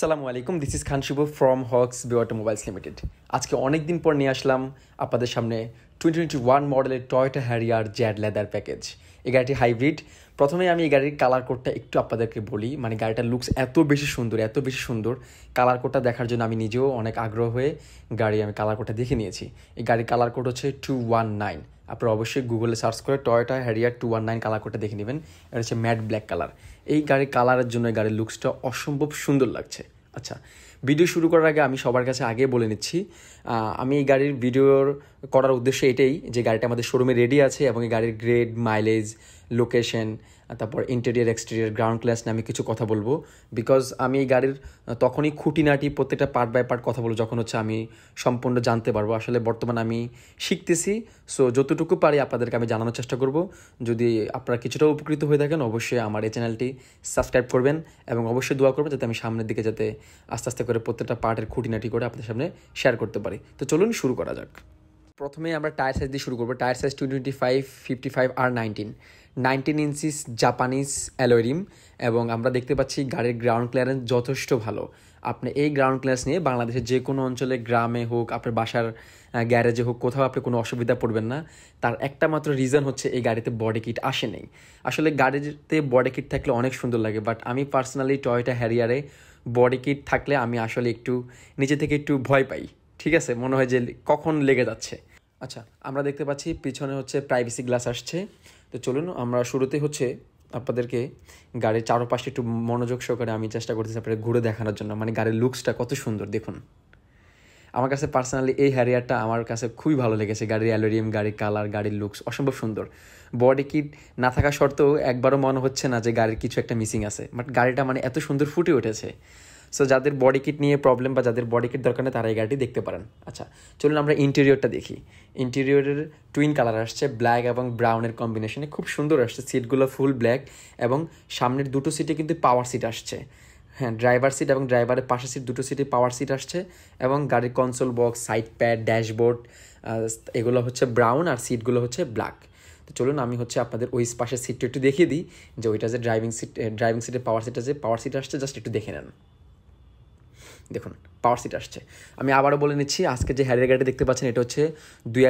সালামু আলাইকুম this is Khan Shuvo from Hawks B mobiles limited আজকে অনেক দিন পর নিয়ে আসলাম আপনাদের সামনে টোয়েন্টি টোয়েন্টি ওয়ান মডেলের Toyota Harrier Z leather package এই গাড়িটি হাইব্রিড প্রথমে আমি এই গাড়ির কালার কোডটা একটু আপনাদেরকে বলি মানে গাড়িটার লুকস এত বেশি সুন্দর এত বেশি সুন্দর কালার কোডটা দেখার জন্য আমি নিজেও অনেক আগ্রহ হয়ে গাড়ি আমি কালার কোডটা দেখে নিয়েছি এই গাড়ির কালার কোড হচ্ছে টু ওয়ান নাইন আপনারা অবশ্যই গুগলে সার্চ করে Toyota Harrier two one nine colour কোডটা দেখে নেবেন এটা হচ্ছে ম্যাট ব্ল্যাক কালার এই গাড়ির কালারের জন্য গাড়ির লুকসটা অসম্ভব সুন্দর লাগছে আচ্ছা ভিডিও শুরু করার আগে আমি সবার কাছে আগে বলে নিচ্ছি আমি এই গাড়ির ভিডিওর করার উদ্দেশ্য এটাই যে গাড়িটা আমাদের শোরুমে রেডি আছে এবং এই গাড়ির গ্রেড মাইলেজ লোকেশন তারপর ইন্টেরিয়ার এক্সটেরিয়ার গ্রাউন্ড ক্লাস নিয়ে আমি কিছু কথা বলবো বিকজ আমি এই গাড়ির তখনই খুঁটিনাটি প্রত্যেকটা পার্ট বাই পার্ট কথা বলবো যখন হচ্ছে আমি সম্পূর্ণ জানতে পারবো আসলে বর্তমানে আমি শিখতেছি সো যতটুকু পারি আপনাদেরকে আমি জানানোর চেষ্টা করব যদি আপনারা কিছুটা উপকৃত হয়ে থাকেন অবশ্যই আমার এই চ্যানেলটি সাবস্ক্রাইব করবেন এবং অবশ্যই দোয়া করবেন যাতে আমি সামনের দিকে যাতে আস্তে আস্তে করে প্রত্যেকটা পার্টের খুঁটিনাটি করে আপনাদের সামনে শেয়ার করতে পারি তো চলুন শুরু করা যাক প্রথমে আমরা টায়ার সাইজ দিয়ে শুরু করবো tyre size two twenty five fifty five R nineteen nineteen inches Japanese alloy rim এবং আমরা দেখতে পাচ্ছি গাড়ির গ্রাউন্ড ক্লিয়ারেন্স যথেষ্ট ভালো আপনি এই গ্রাউন্ড ক্লিয়ারেন্স নিয়ে বাংলাদেশের যে কোনো অঞ্চলে গ্রামে হোক আপনার বাসার গ্যারেজে হোক কোথাও আপনি কোনো অসুবিধা পড়বেন না তার একটা মাত্র রিজন হচ্ছে এই গাড়িতে বডি কিট আসে নেই আসলে গাড়িতে বডি কিট থাকলে অনেক সুন্দর লাগে বাট আমি পার্সোনালি টয়টা হ্যারিয়ারে বডি কিট থাকলে আমি আসলে একটু নিজে থেকে একটু ভয় পাই ঠিক আছে মনে হয় যে কখন লেগে যাচ্ছে আচ্ছা আমরা দেখতে পাচ্ছি পিছনে হচ্ছে প্রাইভেসি গ্লাস আসছে তো চলুন আমরা শুরুতে হচ্ছে আপনাদেরকে গাড়ির চারপাশে একটু মনোযোগ সহকারে আমি চেষ্টা করতেছি আপনাদের ঘুরে দেখানোর জন্য মানে গাড়ির লুকসটা কত সুন্দর দেখুন আমার কাছে পার্সোনালি এই হ্যারিয়ারটা আমার কাছে খুবই ভালো লেগেছে গাড়ির অ্যালোরিয়াম গাড়ির কালার গাড়ির লুকস অসম্ভব সুন্দর বডি কিট না থাকা সত্ত্বেও একবারও মনে হচ্ছে না যে গাড়ির কিছু একটা মিসিং আছে বাট গাড়িটা মানে এত সুন্দর ফুটে উঠেছে সো যাদের বডি কিট নিয়ে প্রবলেম বা যাদের বডি কিট দরকার নেই তারা এই গাড়িটি দেখতে পারেন আচ্ছা চলুন আমরা ইন্টেরিয়রটা দেখি ইন্টেরিয়রের টুইন কালার আসছে ব্ল্যাক এবং ব্রাউনের কম্বিনেশনে খুব সুন্দর আসছে সিটগুলো ফুল ব্ল্যাক এবং সামনের দুটো সিটে কিন্তু পাওয়ার সিট আসছে হ্যাঁ ড্রাইভার সিট এবং ড্রাইভারের পাশের সিট দুটো সিটে পাওয়ার সিট আসছে এবং গাড়ির console box side pad dashboard এগুলো হচ্ছে ব্রাউন আর সিটগুলো হচ্ছে ব্ল্যাক তো চলুন আমি হচ্ছে আপনাদের ওই পাশের সিটটা একটু দেখিয়ে দিই যে ওইটা যে ড্রাইভিং সিট ড্রাইভিং সিটের পাওয়ার সিট আছে পাওয়ার সিট আসছে জাস্ট একটু দেখে নেন দেখুন পাওয়ার সিট আসছে আমি আবারও বলে নিচ্ছি আজকে যে হ্যারিয়ার গাড়িটা দেখতে পাচ্ছেন এটা হচ্ছে দুই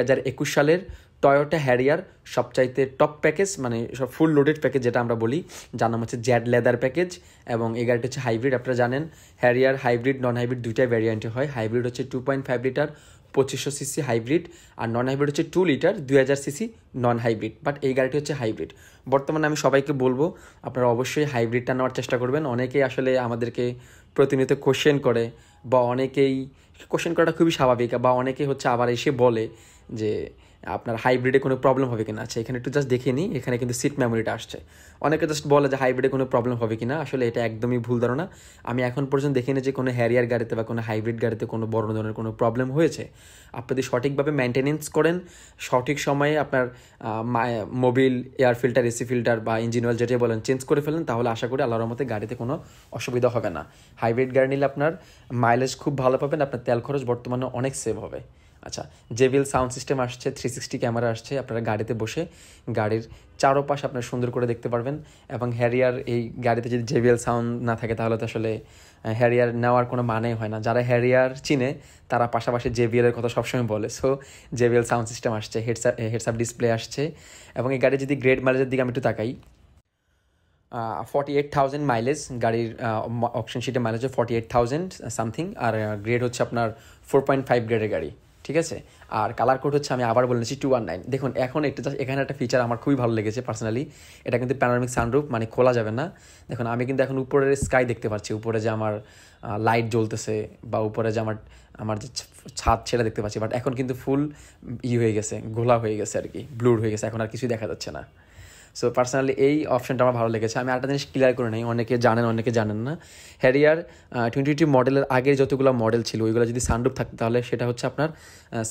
সালের টয়োটা হ্যারিয়ার সবচাইতে টপ প্যাকেজ মানে সব ফুল লোডেড প্যাকেজ যেটা আমরা বলি যার নাম হচ্ছে জ্যাড লেদার প্যাকেজ এবং এই গাড়িটা হচ্ছে হাইব্রিড আপনারা জানেন হ্যারিয়ার হাইব্রিড নন হাইব্রিড দুইটাই ভ্যারিয়েন্টে হয় হাইব্রিড হচ্ছে টু পয়েন্ট ফাইভ লিটার পঁচিশশো সিসি হাইব্রিড আর নন হাইব্রিড হচ্ছে টু লিটার দুই হাজার সিসি নন হাইব্রিড বাট এই গাড়িটি হচ্ছে হাইব্রিড বর্তমানে আমি সবাইকে বলবো আপনারা অবশ্যই হাইব্রিডটা নেওয়ার চেষ্টা করবেন অনেকেই আসলে আমাদেরকে প্রতিনিয়ত কোশ্চেন করে বা অনেকেই কোশ্চেন করাটা খুবই স্বাভাবিক বা অনেকেই হচ্ছে আবার এসে বলে যে আপনার হাইব্রিডে কোনো প্রবলেম হবে কিনা আচ্ছা এখানে একটু জাস্ট দেখে নিই এখানে কিন্তু সিট মেমোরিটা আসছে অনেকে জাস্ট বলে যে হাইব্রিডে কোনো প্রবলেম হবে কিনা আসলে এটা একদমই ভুল ধারণা আমি এখন পর্যন্ত দেখিনি যে কোনো হ্যারিয়ার গাড়িতে বা কোনো হাইব্রিড গাড়িতে কোনো বড় ধরনের কোনো প্রবলেম হয়েছে আপনি যদি সঠিকভাবে মেনটেনেন্স করেন সঠিক সময়ে আপনার Mobil air filter AC filter বা ইঞ্জিন অয়েল যেটাই বলেন চেঞ্জ করে ফেলেন তাহলে আশা করি আল্লাহর মতে গাড়িতে কোনো অসুবিধা হবে না হাইব্রিড গাড়ি নিলে আপনার মাইলেজ খুব ভালো পাবেন আপনার তেল খরচ বর্তমানে অনেক সেভ হবে আচ্ছা জেবিল সাউন্ড সিস্টেম আসছে থ্রি সিক্সটি ক্যামেরা আসছে আপনারা গাড়িতে বসে গাড়ির চারোপাশ আপনারা সুন্দর করে দেখতে পারবেন এবং হ্যারিয়ার এই গাড়িতে যদি জেবিএল সাউন্ড না থাকে তাহলে তো আসলে হ্যারিয়ার নেওয়ার কোনো মানেই হয় না যারা হ্যারিয়ার চিনে তারা পাশাপাশি জেবিএলের কথা সবসময় বলে সো জেবিএল সাউন্ড সিস্টেম আসছে হেডসা হেডসআপ ডিসপ্লে আসছে এবং এই গাড়ি যদি গ্রেড মাইলেজের দিকে আমি একটু তাকাই ফর্টি এইট থাউজেন্ড মাইলেজ গাড়ির অপশন শিটে mileage forty eight thousand something আর গ্রেড হচ্ছে আপনার ফোর পয়েন্ট ফাইভ গ্রেডের গাড়ি ঠিক আছে আর কালার কোড হচ্ছে আমি আবার বলেছি টু ওয়ান নাইন দেখুন এখন একটা জাস্ট এখানে একটা ফিচার আমার খুবই ভালো লেগেছে পার্সোনালি এটা কিন্তু প্যানোরামিক সানরুফ মানে খোলা যাবে না দেখুন আমি কিন্তু এখন উপরের স্কাই দেখতে পাচ্ছি উপরে যে আমার লাইট জ্বলতেছে বা উপরে যে আমার আমার যে ছাদ সেটা দেখতে পাচ্ছি বাট এখন কিন্তু ফুল ই হয়ে গেছে ঘোলা হয়ে গেছে আর কি ব্লুর হয়ে গেছে এখন আর কিছুই দেখা যাচ্ছে না সো পার্সোনালি এই অপশনটা আমার ভালো লেগেছে আমি আরেকটা জিনিস ক্লিয়ার করে নিই অনেকে জানেন অনেকে জানেন না হ্যারিয়ার টোয়েন্টি টোয়েন্টি মডেলের আগের যতগুলো মডেল ছিল ওইগুলো যদি সানরুপ থাকতো তাহলে সেটা হচ্ছে আপনার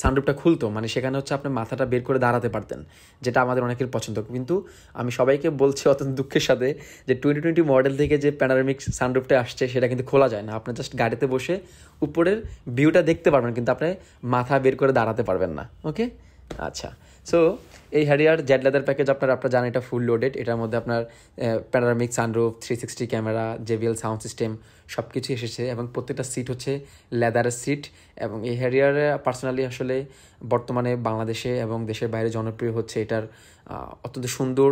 সানরুপটা খুলতো মানে সেখানে হচ্ছে আপনার মাথাটা বের করে দাঁড়াতে পারতেন যেটা আমাদের অনেকের পছন্দ কিন্তু আমি সবাইকে বলছি অত্যন্ত দুঃখের সাথে যে টোয়েন্টি টোয়েন্টি মডেল থেকে যে প্যানারামিক সানরুপটা আসছে সেটা কিন্তু খোলা যায় না আপনি জাস্ট গাড়িতে বসে উপরের ভিউটা দেখতে পারবেন কিন্তু আপনি মাথা বের করে দাঁড়াতে পারবেন না ওকে আচ্ছা সো এই হ্যারিয়ার জ্যাড লেদার প্যাকেজ আপনার আপনার জানেন এটা ফুল লোডেড এটার মধ্যে আপনার panoramic sunroof three sixty camera JBL sound system সব কিছুই এসেছে এবং প্রত্যেকটা সিট হচ্ছে লেদারের সিট এবং এই হ্যারিয়ার পার্সোনালি আসলে বর্তমানে বাংলাদেশে এবং দেশের বাইরে জনপ্রিয় হচ্ছে এটার অত্যন্ত সুন্দর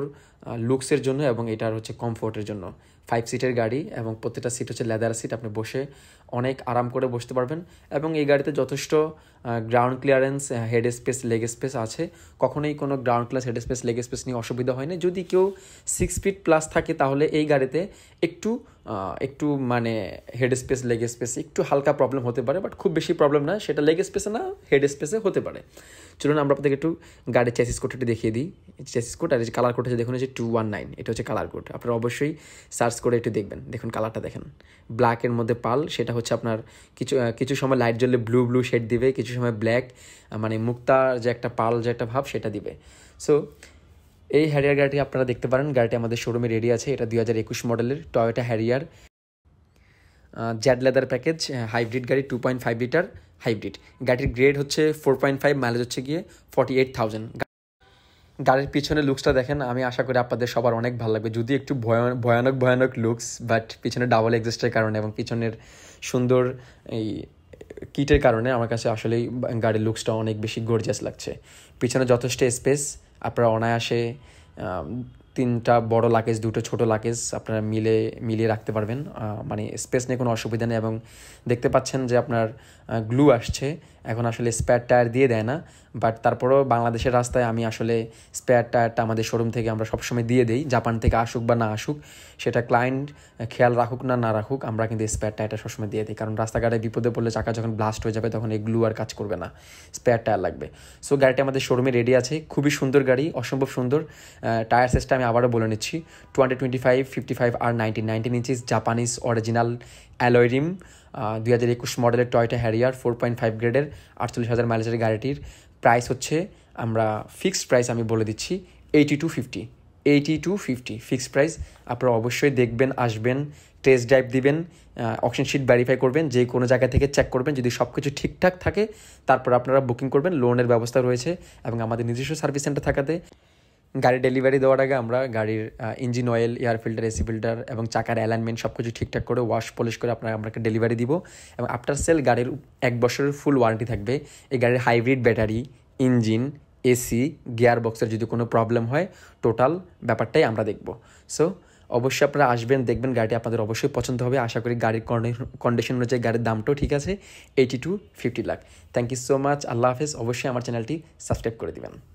লুকসের জন্য এবং এটার হচ্ছে কমফোর্টের জন্য ফাইভ সিটের গাড়ি এবং প্রত্যেকটা সিট হচ্ছে লেদার সিট আপনি বসে অনেক আরাম করে বসতে পারবেন এবং এই গাড়িতে যথেষ্ট ground clearance head space leg space আছে কখনোই কোনো ground clearance head space leg space নিয়ে অসুবিধা হয়নি যদি কেউ সিক্স ফিট প্লাস থাকে তাহলে এই গাড়িতে একটু একটু মানে হেড স্পেস লেগ স্পেস একটু হালকা প্রবলেম হতে পারে বাট খুব বেশি প্রবলেম না সেটা লেগ স্পেসে না হেড স্পেসে হতে পারে চলুন আমরা আপনাদের একটু গাড়ির চ্যাসিস কোটটা দেখিয়ে দিই চেসিস কোড আর যে কালার কোটটা দেখুন হচ্ছে টু ওয়ান নাইন এটা হচ্ছে কালার কোড আপনারা অবশ্যই সার্চ করে একটু দেখবেন দেখুন কালারটা দেখেন ব্ল্যাকের মধ্যে পাল সেটা হচ্ছে আপনার কিছু কিছু সময় লাইট জ্বললে ব্লু ব্লু শেড দিবে কিছু সময় ব্ল্যাক মানে মুক্তার যে একটা পাল যে একটা ভাব সেটা দিবে সো এই হ্যারিয়ার গাড়িটি আপনারা দেখতে পারেন গাড়িটি আমাদের শোরুমে রেডি আছে এটা দুই হাজার একুশ মডেলের Toyota Harrier Z leather package hybrid গাড়ি two point five litre hybrid গাড়ির গ্রেড হচ্ছে ফোর পয়েন্ট ফাইভ মাইলেজ হচ্ছে গিয়ে ফর্টি এইট থাউজেন্ড গাড়ির পিছনে লুকসটা দেখেন আমি আশা করি আপনাদের সবার অনেক ভালো লাগবে যদি একটু ভয়ানক ভয়ানক লুকস বাট পিছনে ডাবল এক্সিস্টের কারণে এবং পিছনের সুন্দর এই কিটের কারণে আমার কাছে আসলেই গাড়ির লুকসটা অনেক বেশি গর্জিয়াস লাগছে পিছনে যথেষ্ট স্পেস আপনারা অনায়াসে তিনটা বড় লাগেজ দুটো ছোট লাগেজ আপনারা মিলে মিলিয়ে রাখতে পারবেন মানে স্পেস নিয়ে কোনো অসুবিধা নেই এবং দেখতে পাচ্ছেন যে আপনার গ্লু আসছে এখন আসলে স্পেয়ার টায়ার দিয়ে দেয় না বাট তারপরেও বাংলাদেশের রাস্তায় আমি আসলে স্পেয়ার টায়ারটা আমাদের শোরুম থেকে আমরা সবসময় দিয়ে দিই জাপান থেকে আসুক বা না আসুক সেটা ক্লায়েন্ট খেয়াল রাখুক না না রাখুক আমরা কিন্তু স্পেয়ার টায়ারটা সবসময় দিয়ে দিই কারণ রাস্তাঘাটে বিপদে পড়লে চাকা যখন ব্লাস্ট হয়ে যাবে তখন এই গ্লু আর কাজ করবে না স্পেয়ার টায়ার লাগবে সো গাড়িটা আমাদের শোরুমে রেডি আছে খুবই সুন্দর গাড়ি অসম্ভব সুন্দর টায়ার সেসটা আমি আবারও বলে নিচ্ছি twenty twenty five fifty five R ninety nineteen inches Japanese original alloy rim দুই হাজার একুশ মডেলের Toyota Harrier four point five গ্রেডের আটচল্লিশ হাজার মাইলেজের গাড়িটির প্রাইস হচ্ছে আমরা ফিক্সড প্রাইস আমি বলে দিচ্ছি eighty two fifty eighty two fifty fixed price আপনারা অবশ্যই দেখবেন আসবেন টেস্ট ড্রাইভ দিবেন অকশন শিট ভ্যারিফাই করবেন যে কোনো জায়গা থেকে চেক করবেন যদি সব কিছু ঠিকঠাক থাকে তারপর আপনারা বুকিং করবেন লোনের ব্যবস্থা রয়েছে এবং আমাদের নিজস্ব সার্ভিস সেন্টার থাকাতে গাড়ি ডেলিভারি দেওয়ার আগে আমরা গাড়ির engine oil air filter AC filter এবং চাকার অ্যালাইনমেন্ট সব কিছু ঠিকঠাক করে ওয়াশ পলিশ করে আপনার আপনাকে ডেলিভারি দিব এবং আফটার সেল গাড়ির এক বছরের ফুল ওয়ারেন্টি থাকবে এই গাড়ির hybrid battery engine AC gear বক্সের যদি কোনো প্রবলেম হয় টোটাল ব্যাপারটাই আমরা দেখব সো অবশ্যই আপনারা আসবেন দেখবেন গাড়িটি আপনাদের অবশ্যই পছন্দ হবে আশা করি গাড়ির কন্ডিশন অনুযায়ী গাড়ির দামটাও ঠিক আছে eighty two fifty lakh thank you so much আল্লাহ হাফেজ অবশ্যই আমার চ্যানেলটি সাবস্ক্রাইব করে দেবেন